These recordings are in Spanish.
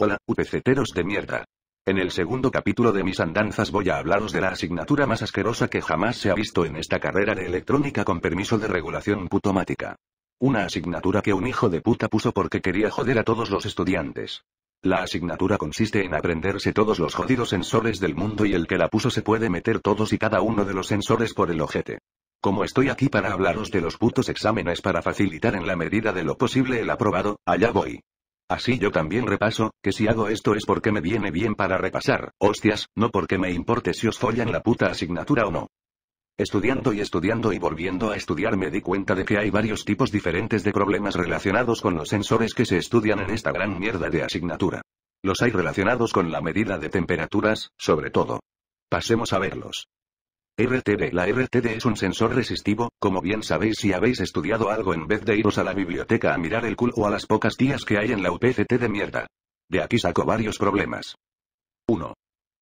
Hola, UPCteros de mierda. En el segundo capítulo de mis andanzas voy a hablaros de la asignatura más asquerosa que jamás se ha visto en esta carrera de electrónica con permiso de regulación putomática. Una asignatura que un hijo de puta puso porque quería joder a todos los estudiantes. La asignatura consiste en aprenderse todos los jodidos sensores del mundo y el que la puso se puede meter todos y cada uno de los sensores por el ojete. Como estoy aquí para hablaros de los putos exámenes para facilitar en la medida de lo posible el aprobado, allá voy. Así yo también repaso, que si hago esto es porque me viene bien para repasar, hostias, no porque me importe si os follan la puta asignatura o no. Estudiando y estudiando y volviendo a estudiar me di cuenta de que hay varios tipos diferentes de problemas relacionados con los sensores que se estudian en esta gran mierda de asignatura. Los hay relacionados con la medida de temperaturas, sobre todo. Pasemos a verlos. RTD La RTD es un sensor resistivo, como bien sabéis si habéis estudiado algo en vez de iros a la biblioteca a mirar el culo o a las pocas tías que hay en la UPCT de mierda. De aquí saco varios problemas. 1.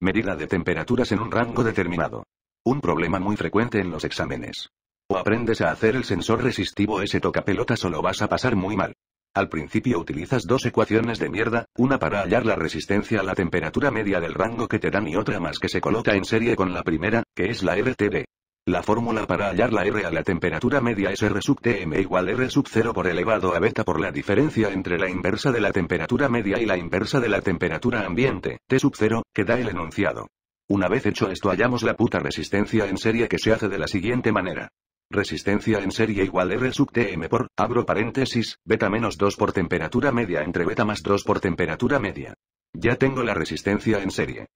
Medida de temperaturas en un rango determinado. Un problema muy frecuente en los exámenes. O aprendes a hacer el sensor resistivo ese toca pelotas o lo vas a pasar muy mal. Al principio utilizas dos ecuaciones de mierda, una para hallar la resistencia a la temperatura media del rango que te dan y otra más que se coloca en serie con la primera, que es la RTB. La fórmula para hallar la R a la temperatura media es R sub Tm igual R sub 0 por elevado a beta por la diferencia entre la inversa de la temperatura media y la inversa de la temperatura ambiente, T sub 0, que da el enunciado. Una vez hecho esto hallamos la puta resistencia en serie que se hace de la siguiente manera. Resistencia en serie igual R sub m por, abro paréntesis, beta menos 2 por temperatura media entre beta más 2 por temperatura media. Ya tengo la resistencia en serie.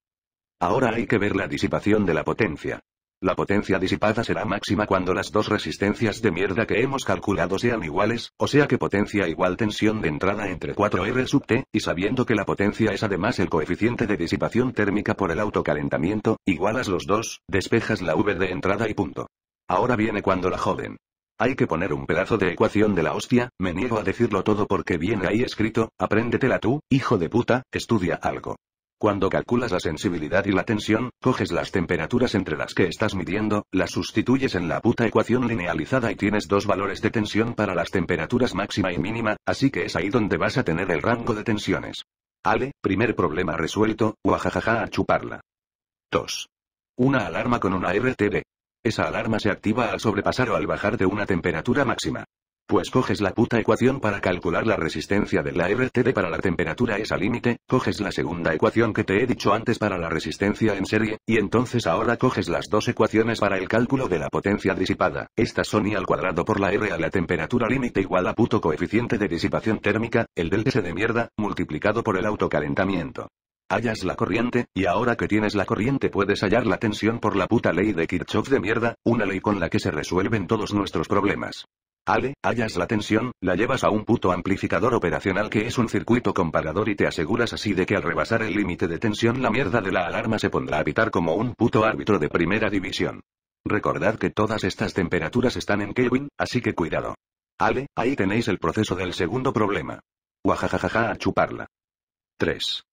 Ahora hay que ver la disipación de la potencia. La potencia disipada será máxima cuando las dos resistencias de mierda que hemos calculado sean iguales, o sea que potencia igual tensión de entrada entre 4R sub T, y sabiendo que la potencia es además el coeficiente de disipación térmica por el autocalentamiento, igualas los dos, despejas la V de entrada y punto. Ahora viene cuando la joden. Hay que poner un pedazo de ecuación de la hostia, me niego a decirlo todo porque viene ahí escrito, apréndetela tú, hijo de puta, estudia algo. Cuando calculas la sensibilidad y la tensión, coges las temperaturas entre las que estás midiendo, las sustituyes en la puta ecuación linealizada y tienes dos valores de tensión para las temperaturas máxima y mínima, así que es ahí donde vas a tener el rango de tensiones. Ale, primer problema resuelto, guajajaja a chuparla. 2. Una alarma con una RTB. Esa alarma se activa al sobrepasar o al bajar de una temperatura máxima. Pues coges la puta ecuación para calcular la resistencia de la RTD para la temperatura esa límite, coges la segunda ecuación que te he dicho antes para la resistencia en serie, y entonces ahora coges las dos ecuaciones para el cálculo de la potencia disipada. Esta son I al cuadrado por la R a la temperatura límite igual a puto coeficiente de disipación térmica, el del S de mierda, multiplicado por el autocalentamiento. Hallas la corriente, y ahora que tienes la corriente puedes hallar la tensión por la puta ley de Kirchhoff de mierda, una ley con la que se resuelven todos nuestros problemas. Ale, hallas la tensión, la llevas a un puto amplificador operacional que es un circuito comparador y te aseguras así de que al rebasar el límite de tensión la mierda de la alarma se pondrá a pitar como un puto árbitro de primera división. Recordad que todas estas temperaturas están en Kelvin, así que cuidado. Ale, ahí tenéis el proceso del segundo problema. Guajajajaja a chuparla. 3.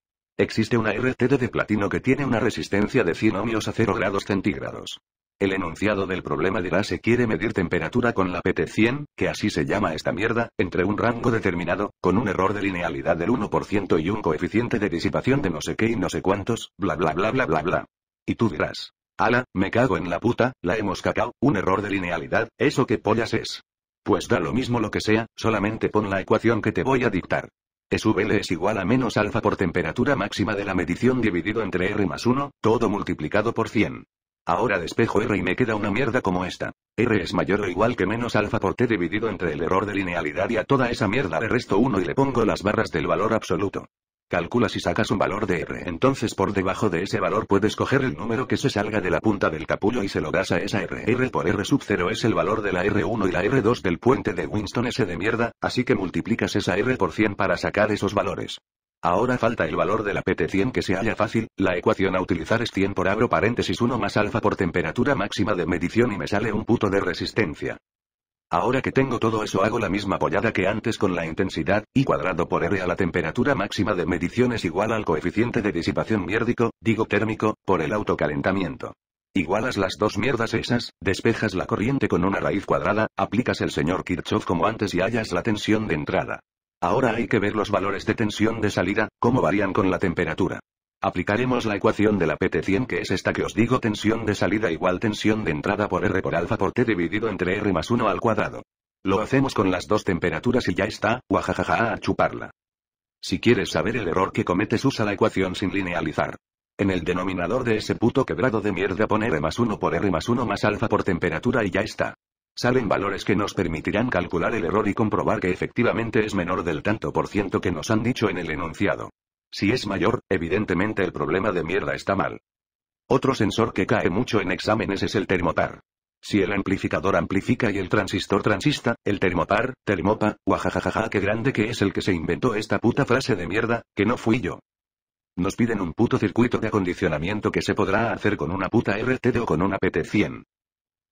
Existe una RTD de platino que tiene una resistencia de 100 ohmios a 0 grados centígrados. El enunciado del problema dirá se quiere medir temperatura con la PT100, que así se llama esta mierda, entre un rango determinado, con un error de linealidad del 1% y un coeficiente de disipación de no sé qué y no sé cuántos, bla bla bla bla bla bla. Y tú dirás, ala, me cago en la puta, la hemos cacao, un error de linealidad, eso qué pollas es. Pues da lo mismo lo que sea, solamente pon la ecuación que te voy a dictar. SVL es igual a menos alfa por temperatura máxima de la medición dividido entre R más 1, todo multiplicado por 100. Ahora despejo R y me queda una mierda como esta. R es mayor o igual que menos alfa por T dividido entre el error de linealidad y a toda esa mierda le resto 1 y le pongo las barras del valor absoluto. Calculas y sacas un valor de R. Entonces por debajo de ese valor puedes coger el número que se salga de la punta del capullo y se lo das a esa R. R por R sub 0 es el valor de la R1 y la R2 del puente de Winston S de mierda, así que multiplicas esa R por 100 para sacar esos valores. Ahora falta el valor de la PT100 que se halla fácil, la ecuación a utilizar es 100 por abro paréntesis 1 más alfa por temperatura máxima de medición y me sale un puto de resistencia. Ahora que tengo todo eso hago la misma pollada que antes con la intensidad, y cuadrado por R a la temperatura máxima de medición es igual al coeficiente de disipación miérdico, digo térmico, por el autocalentamiento. Igualas las dos mierdas esas, despejas la corriente con una raíz cuadrada, aplicas el señor Kirchhoff como antes y hallas la tensión de entrada. Ahora hay que ver los valores de tensión de salida, cómo varían con la temperatura. Aplicaremos la ecuación de la PT100 que es esta que os digo tensión de salida igual tensión de entrada por R por alfa por T dividido entre R más 1 al cuadrado. Lo hacemos con las dos temperaturas y ya está, guajajaja a chuparla. Si quieres saber el error que cometes usa la ecuación sin linealizar. En el denominador de ese puto quebrado de mierda pon R más 1 por R más 1 más alfa por temperatura y ya está. Salen valores que nos permitirán calcular el error y comprobar que efectivamente es menor del tanto por ciento que nos han dicho en el enunciado. Si es mayor, evidentemente el problema de mierda está mal. Otro sensor que cae mucho en exámenes es el termopar. Si el amplificador amplifica y el transistor transista, el termopar, termopa, guajajajaja, qué grande que es el que se inventó esta puta frase de mierda, que no fui yo. Nos piden un puto circuito de acondicionamiento que se podrá hacer con una puta RTD o con una PT100.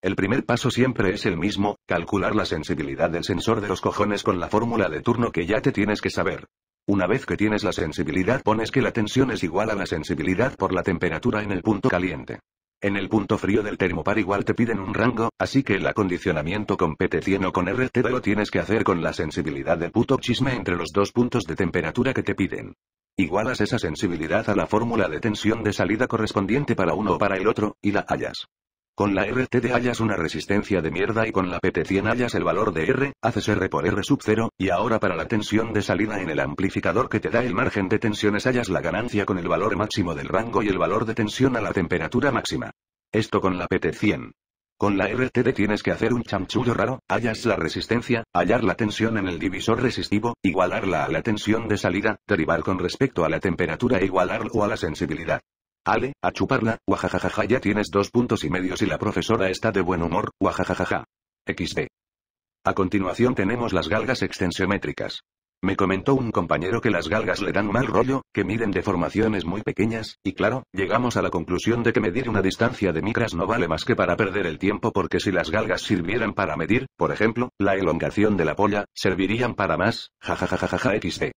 El primer paso siempre es el mismo, calcular la sensibilidad del sensor de los cojones con la fórmula de turno que ya te tienes que saber. Una vez que tienes la sensibilidad pones que la tensión es igual a la sensibilidad por la temperatura en el punto caliente. En el punto frío del termopar igual te piden un rango, así que el acondicionamiento con PT100 o con RT lo tienes que hacer con la sensibilidad del puto chisme entre los dos puntos de temperatura que te piden. Igualas esa sensibilidad a la fórmula de tensión de salida correspondiente para uno o para el otro, y la hallas. Con la RTD hallas una resistencia de mierda y con la PT100 hallas el valor de R, haces R por R sub 0, y ahora para la tensión de salida en el amplificador que te da el margen de tensiones hallas la ganancia con el valor máximo del rango y el valor de tensión a la temperatura máxima. Esto con la PT100. Con la RTD tienes que hacer un chanchullo raro, hallas la resistencia, hallar la tensión en el divisor resistivo, igualarla a la tensión de salida, derivar con respecto a la temperatura e o a la sensibilidad. Ale, a chuparla, guajajajaja ya tienes dos puntos y medio si la profesora está de buen humor, guajajajaja. XD. A continuación tenemos las galgas extensiométricas. Me comentó un compañero que las galgas le dan mal rollo, que miden deformaciones muy pequeñas, y claro, llegamos a la conclusión de que medir una distancia de micras no vale más que para perder el tiempo porque si las galgas sirvieran para medir, por ejemplo, la elongación de la polla, servirían para más, jajajajaja xd.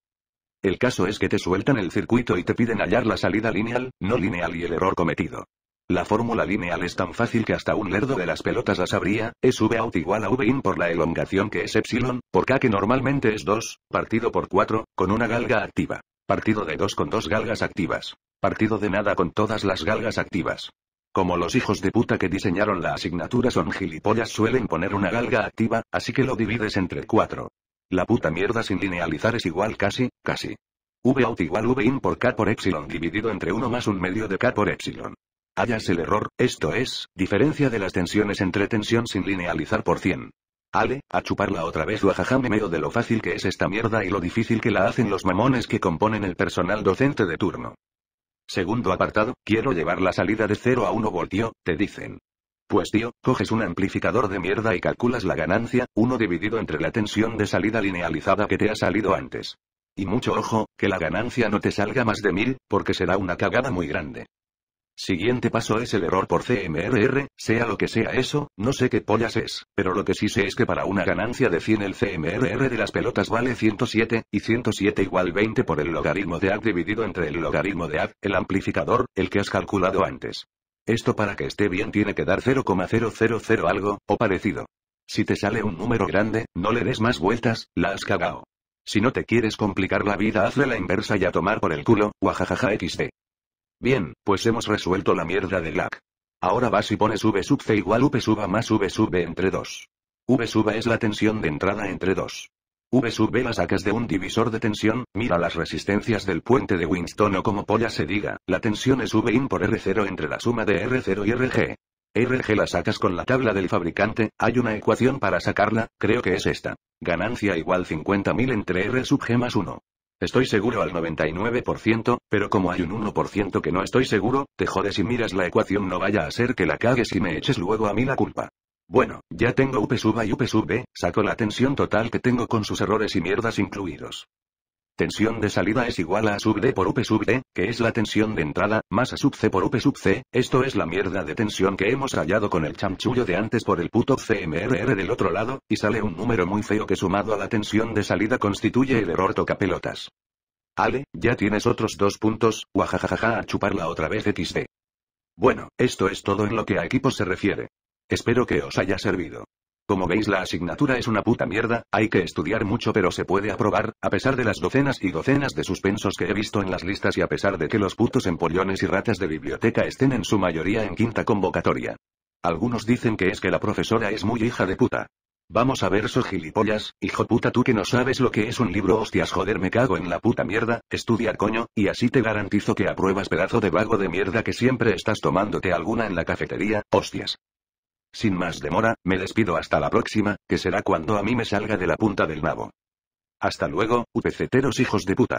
El caso es que te sueltan el circuito y te piden hallar la salida lineal, no lineal y el error cometido. La fórmula lineal es tan fácil que hasta un lerdo de las pelotas la sabría, es V out igual a V in por la elongación que es epsilon, por K que normalmente es 2, partido por 4, con una galga activa. Partido de 2 con dos galgas activas. Partido de nada con todas las galgas activas. Como los hijos de puta que diseñaron la asignatura son gilipollas suelen poner una galga activa, así que lo divides entre 4. La puta mierda sin linealizar es igual casi, casi. V out igual V in por K por epsilon dividido entre 1 más un medio de K por epsilon. Hallas el error, esto es, diferencia de las tensiones entre tensión sin linealizar por 100. Ale, a chuparla otra vez o a meo de lo fácil que es esta mierda y lo difícil que la hacen los mamones que componen el personal docente de turno. Segundo apartado, quiero llevar la salida de 0 a 1 voltio, te dicen. Pues tío, coges un amplificador de mierda y calculas la ganancia, 1 dividido entre la tensión de salida linealizada que te ha salido antes. Y mucho ojo, que la ganancia no te salga más de 1000, porque será una cagada muy grande. Siguiente paso es el error por CMRR, sea lo que sea eso, no sé qué pollas es, pero lo que sí sé es que para una ganancia de 100 el CMRR de las pelotas vale 107, y 107 igual 20 por el logaritmo de A dividido entre el logaritmo de ad, el amplificador, el que has calculado antes. Esto para que esté bien tiene que dar 0,000 algo, o parecido. Si te sale un número grande, no le des más vueltas, la has cagao. Si no te quieres complicar la vida, hazle la inversa y a tomar por el culo, guajajaja xd. Bien, pues hemos resuelto la mierda de lag. Ahora vas y pones V sub C igual V suba más V sub entre 2. V suba es la tensión de entrada entre 2. V sub las sacas de un divisor de tensión, mira las resistencias del puente de Winston o como polla se diga, la tensión es in por R0 entre la suma de R0 y RG. RG la sacas con la tabla del fabricante, hay una ecuación para sacarla, creo que es esta. Ganancia igual 50.000 entre R sub G más 1. Estoy seguro al 99%, pero como hay un 1% que no estoy seguro, te jodes y miras la ecuación no vaya a ser que la cagues y me eches luego a mí la culpa. Bueno, ya tengo up sub a y up sub b, saco la tensión total que tengo con sus errores y mierdas incluidos. Tensión de salida es igual a sub d por up sub d, que es la tensión de entrada, más a sub c por up sub c, esto es la mierda de tensión que hemos hallado con el chamchullo de antes por el puto CMRR del otro lado, y sale un número muy feo que sumado a la tensión de salida constituye el error tocapelotas. Ale, ya tienes otros dos puntos, guajajajaja a chuparla otra vez XD. Bueno, esto es todo en lo que a equipos se refiere. Espero que os haya servido. Como veis la asignatura es una puta mierda, hay que estudiar mucho pero se puede aprobar, a pesar de las docenas y docenas de suspensos que he visto en las listas y a pesar de que los putos empollones y ratas de biblioteca estén en su mayoría en quinta convocatoria. Algunos dicen que es que la profesora es muy hija de puta. Vamos a ver sos gilipollas, hijo puta tú que no sabes lo que es un libro hostias joder me cago en la puta mierda, estudia coño, y así te garantizo que apruebas pedazo de vago de mierda que siempre estás tomándote alguna en la cafetería, hostias. Sin más demora, me despido hasta la próxima, que será cuando a mí me salga de la punta del nabo. Hasta luego, upeceteros hijos de puta.